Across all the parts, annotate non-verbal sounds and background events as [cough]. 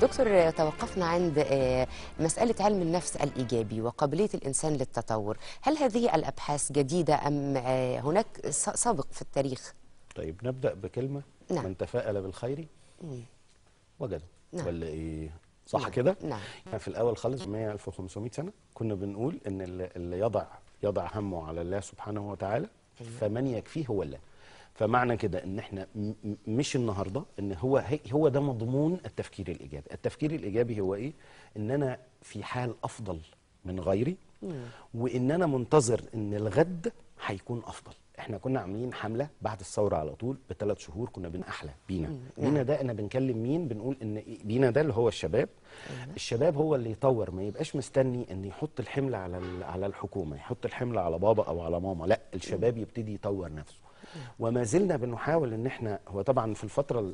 دكتور توقفنا عند آه، مسألة علم النفس الإيجابي وقابلية الإنسان للتطور هل هذه الأبحاث جديدة أم آه، هناك سابق في التاريخ؟ طيب نبدأ بكلمة نعم. من تفاءل بالخير وجده نعم. ولا إيه صح نعم. كده؟ نعم في الأول خالص 100 1500 سنة كنا بنقول إن اللي يضع يضع همه على الله سبحانه وتعالى أيوة. فمن يكفيه هو الله فمعنى كده ان احنا مش النهارده ان هو هو ده مضمون التفكير الايجابي التفكير الايجابي هو ايه ان انا في حال افضل من غيري وان انا منتظر ان الغد هيكون افضل احنا كنا عاملين حمله بعد الثوره على طول بثلاث شهور كنا بن احلى بينا بينا يعني. ده انا بنكلم مين بنقول ان إيه، بينا ده اللي هو الشباب الشباب هو اللي يطور ما يبقاش مستني ان يحط الحمل على على الحكومه يحط الحمل على بابا او على ماما لا الشباب يبتدي يطور نفسه وما زلنا بنحاول ان احنا هو طبعا في الفتره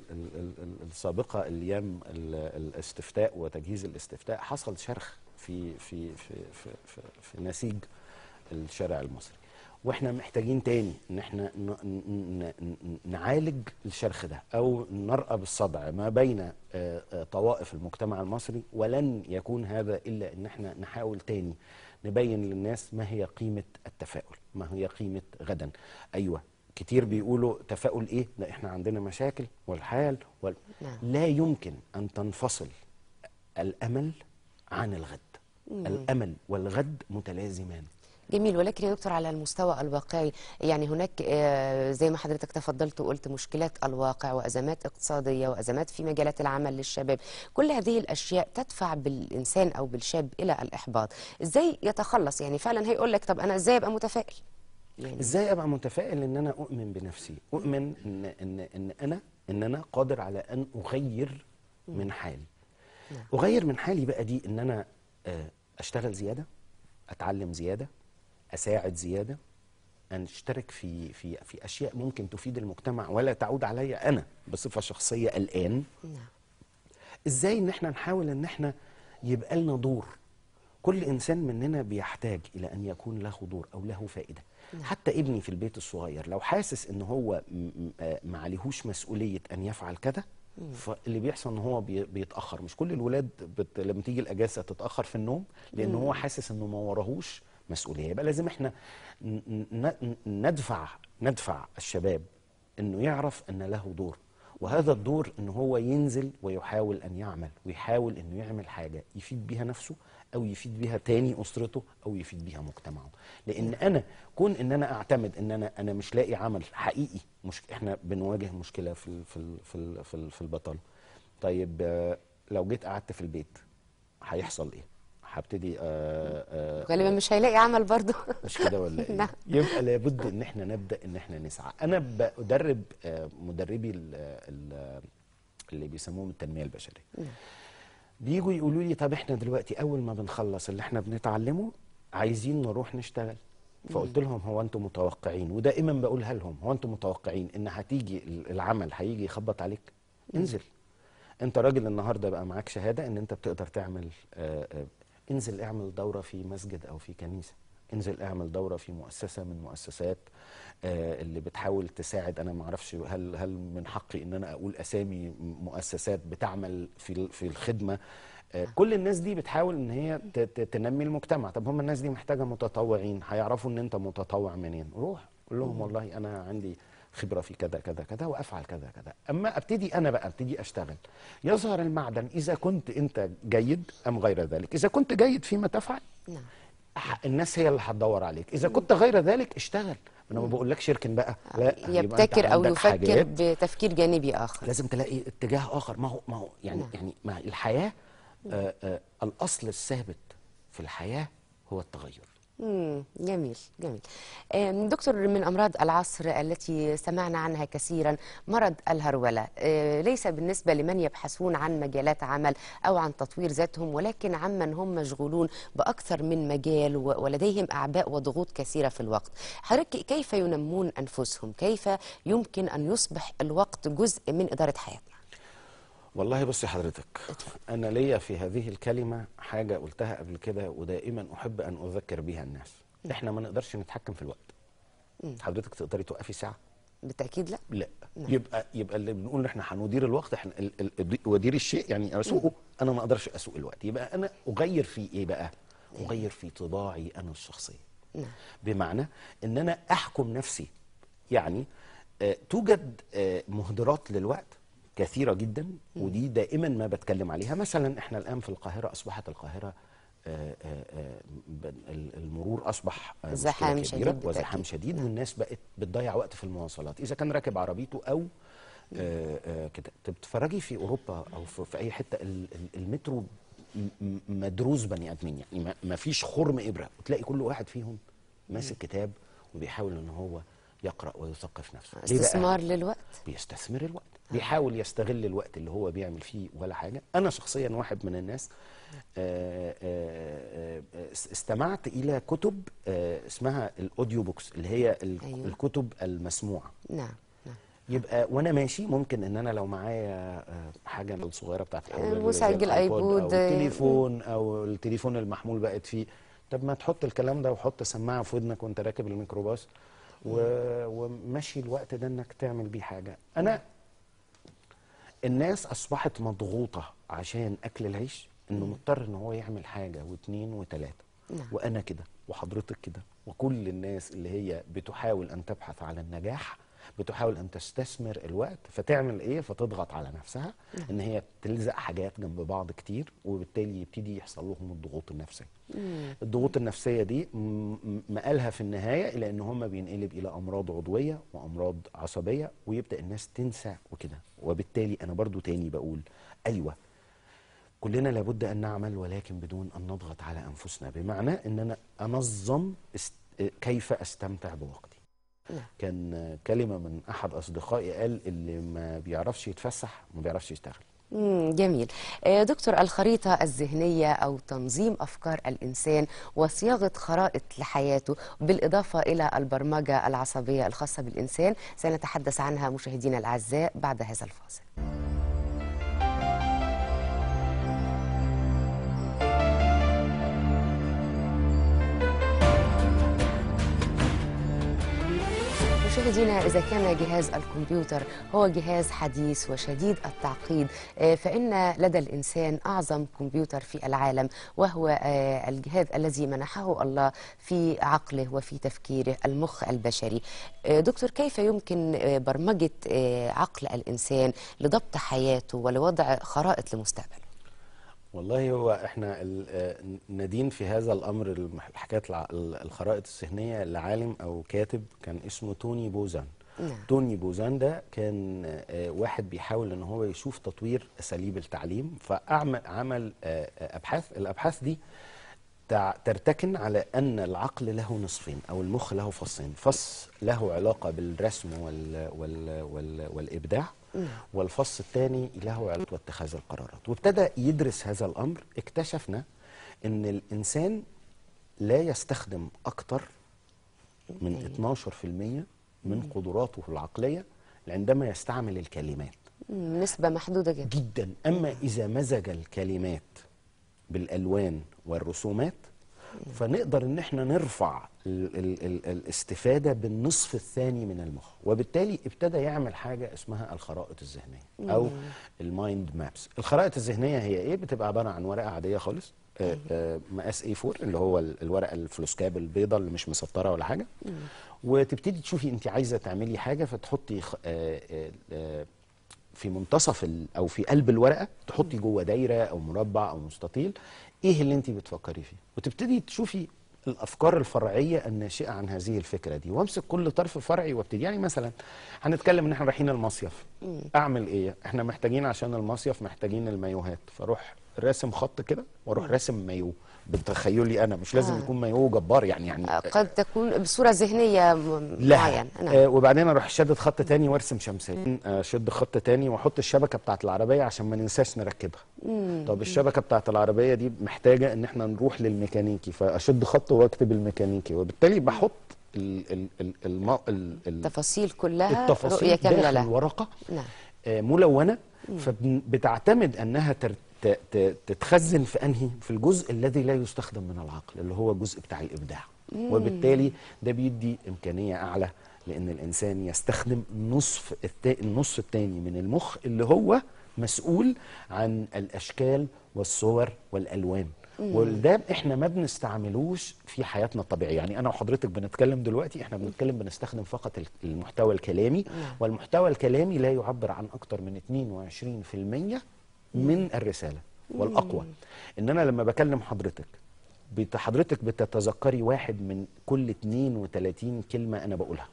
السابقه ايام الاستفتاء وتجهيز الاستفتاء حصل شرخ في في في في, في, في نسيج الشارع المصري واحنا محتاجين تاني ان احنا نعالج الشرخ ده او نرأى بالصدع ما بين آه، آه، طوائف المجتمع المصري ولن يكون هذا الا ان احنا نحاول تاني نبين للناس ما هي قيمه التفاؤل ما هي قيمه غدا ايوه كتير بيقولوا تفاؤل ايه لا احنا عندنا مشاكل والحال وال... نعم. لا يمكن ان تنفصل الامل عن الغد نعم. الامل والغد متلازمان جميل ولكن يا دكتور على المستوى الواقعي يعني هناك آه، زي ما حضرتك تفضلت وقلت مشكلات الواقع وأزمات اقتصادية وأزمات في مجالات العمل للشباب كل هذه الأشياء تدفع بالإنسان أو بالشاب إلى الإحباط إزاي يتخلص يعني فعلا هيقول لك طب أنا إزاي أبقى متفائل يعني إزاي أبقى متفائل إن أنا أؤمن بنفسي أؤمن إن, إن, إن أنا إن أنا قادر على أن أغير من حالي نعم. أغير من حالي بقى دي إن أنا آه، أشتغل زيادة أتعلم زيادة اساعد زياده ان اشترك في في في اشياء ممكن تفيد المجتمع ولا تعود عليا انا بصفه شخصيه الان نعم ازاي ان احنا نحاول ان احنا يبقى لنا دور كل انسان مننا بيحتاج الى ان يكون له دور او له فائده نعم. حتى ابني في البيت الصغير لو حاسس ان هو آه، ما عليهوش مسؤوليه ان يفعل كده نعم. فاللي بيحصل ان هو بيتاخر مش كل الولاد بت... لما تيجي الاجازه تتاخر في النوم لان مم. هو نعم. حاسس انه ما وراهوش مسؤوليه يبقى لازم احنا ندفع ندفع الشباب انه يعرف ان له دور وهذا الدور ان هو ينزل ويحاول ان يعمل ويحاول انه يعمل حاجه يفيد بها نفسه او يفيد بها تاني اسرته او يفيد بها مجتمعه لان انا كون ان انا اعتمد ان انا انا مش لاقي عمل حقيقي مش احنا بنواجه مشكله في في في في, في البطل طيب لو جيت قعدت في البيت هيحصل ايه هبتدي آه، آه، آه، غالبا مش هيلاقي عمل برضه مش كده ولا [laughs] ايه؟ نعم. يبقى لابد ان احنا نبدا ان احنا نسعى انا بدرب مدربي اللي بيسموهم التنميه البشريه بيجوا يقولوا لي طب احنا دلوقتي اول ما بنخلص اللي احنا بنتعلمه عايزين نروح نشتغل فقلت لهم هو انتم متوقعين ودائما بقولها لهم هو انتم متوقعين ان هتيجي العمل هيجي يخبط عليك انزل انت راجل النهارده بقى معاك شهاده ان انت بتقدر تعمل انزل اعمل دوره في مسجد او في كنيسه انزل اعمل دوره في مؤسسه من مؤسسات آه، اللي بتحاول تساعد انا ما اعرفش هل هل من حقي ان انا اقول اسامي مؤسسات بتعمل في في الخدمه آه، كل الناس دي بتحاول ان هي تنمي المجتمع طب هم الناس دي محتاجه متطوعين هيعرفوا ان انت متطوع منين روح قول لهم والله انا عندي خبره في كذا كذا كذا وافعل كذا كذا اما ابتدي انا بقى ابتدي اشتغل يظهر المعدن اذا كنت انت جيد ام غير ذلك اذا كنت جيد فيما تفعل نعم الناس هي اللي هتدور عليك اذا كنت غير ذلك اشتغل انا ما نعم. بقولكش اركن بقى لا آه، يبتكر او يفكر بتفكير جانبي اخر لازم تلاقي اتجاه اخر ما هو ما هو يعني نعم. يعني ما الحياه آآ آه، نعم. آآ آه، الاصل الثابت في الحياه هو التغير جميل جميل دكتور من امراض العصر التي سمعنا عنها كثيرا مرض الهروله آه، ليس بالنسبه لمن يبحثون عن مجالات عمل او عن تطوير ذاتهم ولكن عمن هم مشغولون باكثر من مجال ولديهم اعباء وضغوط كثيره في الوقت حضرتك كيف ينمون انفسهم كيف يمكن ان يصبح الوقت جزء من اداره حياتهم والله بصي حضرتك أنا ليا في هذه الكلمة حاجة قلتها قبل كده ودائما أحب أن أذكر بها الناس م. إحنا ما نقدرش نتحكم في الوقت م. حضرتك تقدري توقفي ساعة بالتاكيد لا لا نعم. يبقى يبقى اللي بنقول احنا هندير الوقت احنا ودير الشيء يعني اسوقه انا ما اقدرش اسوق الوقت يبقى انا اغير في ايه بقى إيه؟ اغير في طباعي انا الشخصيه نعم. بمعنى ان انا احكم نفسي يعني آه توجد آه مهدرات للوقت كثيرة جدا ودي دائما ما بتكلم عليها مثلا احنا الآن في القاهرة أصبحت القاهرة آآ آه، آآ آه، آه، المرور اصبح زحام شديد وزحام شديد والناس بقت بتضيع وقت في المواصلات اذا كان راكب عربيته او كده بتتفرجي في اوروبا او في اي حته المترو مدروس بني ادمين يعني ما فيش خرم ابره وتلاقي كل واحد فيهم ماسك كتاب وبيحاول ان هو يقرا ويثقف نفسه استثمار للوقت بيستثمر الوقت بيحاول يستغل الوقت اللي هو بيعمل فيه ولا حاجه انا شخصيا واحد من الناس آه، آه، آه، استمعت الى كتب اسمها الاوديو بوكس اللي هي أيوة. الكتب المسموعه نعم،, نعم يبقى وانا ماشي ممكن ان انا لو معايا حاجه صغيره بتاعه مسجل الايبود او التليفون او التليفون المحمول بقت فيه طب ما تحط الكلام ده وحط سماعه في ودنك وانت راكب الميكروباص ومشي الوقت ده انك تعمل بيه حاجه انا نعم. الناس اصبحت مضغوطه عشان اكل العيش انه مضطر ان هو يعمل حاجه واثنين وثلاثه نعم. وانا كده وحضرتك كده وكل الناس اللي هي بتحاول ان تبحث على النجاح بتحاول ان تستثمر الوقت فتعمل ايه فتضغط على نفسها نعم. ان هي تلزق حاجات جنب بعض كتير وبالتالي يبتدي يحصل لهم الضغوط النفسيه الضغوط النفسيه دي مقالها في النهايه الى ان هم بينقلب الى امراض عضويه وامراض عصبيه ويبدا الناس تنسى وكده وبالتالي انا برضو تاني بقول ايوه كلنا لابد ان نعمل ولكن بدون ان نضغط على انفسنا بمعنى ان انا انظم كيف استمتع بوقتي نعم. كان كلمة من أحد أصدقائي قال اللي ما بيعرفش يتفسح ما بيعرفش يشتغل جميل آه، دكتور الخريطة الذهنية أو تنظيم أفكار الإنسان وصياغة خرائط لحياته بالإضافة إلى البرمجة العصبية الخاصة بالإنسان سنتحدث عنها مشاهدينا الأعزاء بعد هذا الفاصل مشاهدينا إذا كان جهاز الكمبيوتر هو جهاز حديث وشديد التعقيد آه، فإن لدى الإنسان أعظم كمبيوتر في العالم وهو آه، الجهاز الذي منحه الله في عقله وفي تفكيره المخ البشري آه، دكتور كيف يمكن برمجة عقل الإنسان لضبط حياته ولوضع خرائط لمستقبله والله هو احنا آه، ندين في هذا الامر حكايه الخرائط الصهنيه لعالم او كاتب كان اسمه توني بوزان نعم. توني بوزان ده كان آه، واحد بيحاول ان هو يشوف تطوير اساليب التعليم فعمل آه، ابحاث الابحاث دي ترتكن على أن العقل له نصفين أو المخ له فصين فص له علاقة بالرسم والـ والـ والـ والإبداع والفص الثاني له علاقة واتخاذ القرارات وابتدى يدرس هذا الأمر اكتشفنا أن الإنسان لا يستخدم أكثر من 12% من قدراته العقلية عندما يستعمل الكلمات نسبة محدودة جدا جدا أما إذا مزج الكلمات بالالوان والرسومات فنقدر ان احنا نرفع الاستفاده بالنصف الثاني من المخ وبالتالي ابتدى يعمل حاجه اسمها الخرائط الذهنيه او المايند مابس الخرائط الذهنيه هي ايه بتبقى عباره عن ورقه عاديه خالص مقاس اي 4 اللي هو الورقه الفلوسكاب البيضاء اللي مش مسطره ولا حاجه وتبتدي تشوفي انت عايزه تعملي حاجه فتحطي آآ آه، آه، آه، في منتصف او في قلب الورقه تحطي جوه دايره او مربع او مستطيل ايه اللي انت بتفكري فيه وتبتدي تشوفي الافكار الفرعيه الناشئه عن هذه الفكره دي وامسك كل طرف فرعي وابتدي يعني مثلا هنتكلم ان احنا رايحين المصيف اعمل ايه احنا محتاجين عشان المصيف محتاجين المايوهات فروح راسم خط كده واروح راسم مايو بتخيلي انا مش لازم آه. يكون مايو جبار يعني يعني آه، قد تكون بصوره ذهنيه معينه نعم. آه وبعدين اروح شدد خط تاني وارسم شمسيه اشد آه، خط تاني واحط الشبكه بتاعت العربيه عشان ما ننساش نركبها مم. طب الشبكه بتاعت العربيه دي محتاجه ان احنا نروح للميكانيكي فاشد خط واكتب الميكانيكي وبالتالي بحط ال ال ال التفاصيل كلها التفاصيل رؤيه كامله لها الورقه نعم. آه، ملونه فبتعتمد انها ترتيب تتخزن في انهي في الجزء الذي لا يستخدم من العقل اللي هو الجزء بتاع الابداع مم. وبالتالي ده بيدي امكانيه اعلى لان الانسان يستخدم نصف التا... النص الثاني من المخ اللي هو مسؤول عن الاشكال والصور والالوان وده احنا ما بنستعملوش في حياتنا الطبيعيه يعني انا وحضرتك بنتكلم دلوقتي احنا بنتكلم بنستخدم فقط المحتوى الكلامي والمحتوى الكلامي لا يعبر عن اكتر من 22% من الرساله والاقوى ان انا لما بكلم حضرتك حضرتك بتتذكري واحد من كل 32 كلمه انا بقولها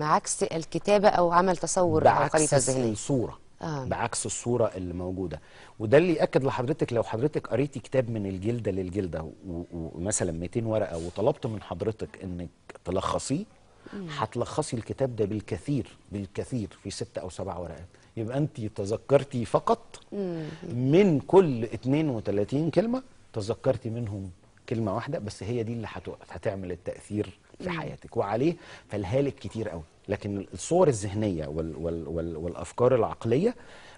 عكس الكتابه او عمل تصور بعكس الصوره آه. بعكس الصوره اللي موجوده وده اللي ياكد لحضرتك لو حضرتك قريتي كتاب من الجلده للجلده ومثلا 200 ورقه وطلبت من حضرتك انك تلخصيه هتلخصي الكتاب ده بالكثير بالكثير في ست او سبع ورقات يبقى انت تذكرتي فقط من كل 32 كلمه تذكرتي منهم كلمه واحده بس هي دي اللي هتعمل التاثير في حياتك وعليه فالهالك كتير قوي لكن الصور الذهنيه وال وال وال والافكار العقليه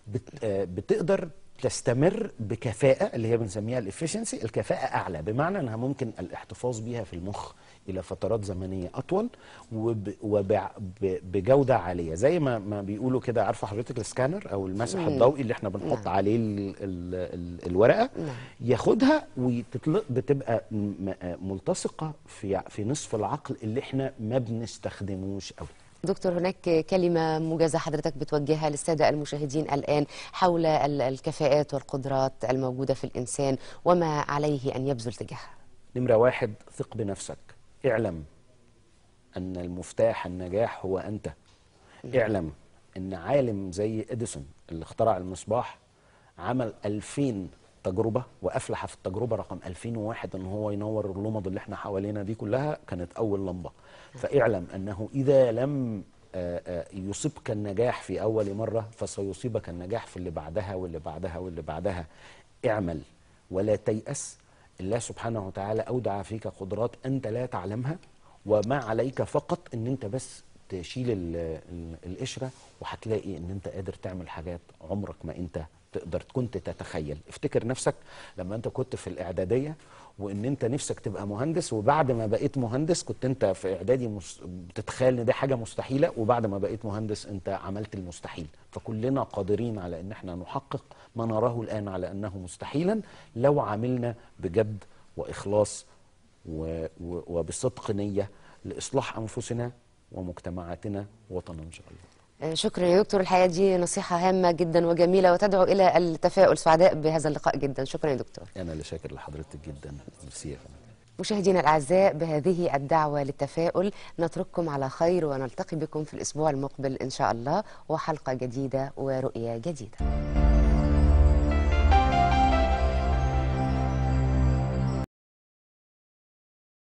بت آه، بتقدر تستمر بكفاءة اللي هي بنسميها الافشنسي الكفاءة أعلى بمعنى أنها ممكن الاحتفاظ بها في المخ إلى فترات زمنية أطول وبجودة عالية زي ما ما بيقولوا كده عارفة حضرتك السكانر أو المسح الضوئي اللي احنا بنحط نعم. عليه ال ال ال الورقة نعم. ياخدها وبتبقى ملتصقة في في نصف العقل اللي احنا ما بنستخدموش أوي دكتور هناك كلمة موجزة حضرتك بتوجهها للسادة المشاهدين الآن حول الكفاءات والقدرات الموجودة في الإنسان وما عليه أن يبذل تجاهها نمرة واحد ثق بنفسك اعلم أن المفتاح النجاح هو أنت اعلم أن عالم زي إديسون اللي اخترع المصباح عمل 2000 التجربه وافلح في التجربه رقم 2001 ان هو ينور اللمض اللي احنا حوالينا دي كلها كانت اول لمبه فاعلم انه اذا لم آه، آه، يصيبك النجاح في اول مره فسيصيبك النجاح في اللي بعدها واللي بعدها واللي بعدها اعمل ولا تيأس الله سبحانه وتعالى اودع فيك قدرات انت لا تعلمها وما عليك فقط ان انت بس تشيل القشره وهتلاقي ان انت قادر تعمل حاجات عمرك ما انت تقدر كنت تتخيل افتكر نفسك لما انت كنت في الاعداديه وان انت نفسك تبقى مهندس وبعد ما بقيت مهندس كنت انت في اعدادي مس... بتتخيل ان دي حاجه مستحيله وبعد ما بقيت مهندس انت عملت المستحيل فكلنا قادرين على ان احنا نحقق ما نراه الان على انه مستحيلا لو عملنا بجد واخلاص و... و... وبصدق نيه لاصلاح انفسنا ومجتمعاتنا وطننا ان شاء الله آه، شكرا يا دكتور الحقيقه دي نصيحه هامه جدا وجميله وتدعو الى التفاؤل سعداء بهذا اللقاء جدا شكرا يا دكتور انا اللي شاكر لحضرتك جدا ميرسي مشاهدينا الاعزاء بهذه الدعوه للتفاؤل نترككم على خير ونلتقي بكم في الاسبوع المقبل ان شاء الله وحلقه جديده ورؤيه جديده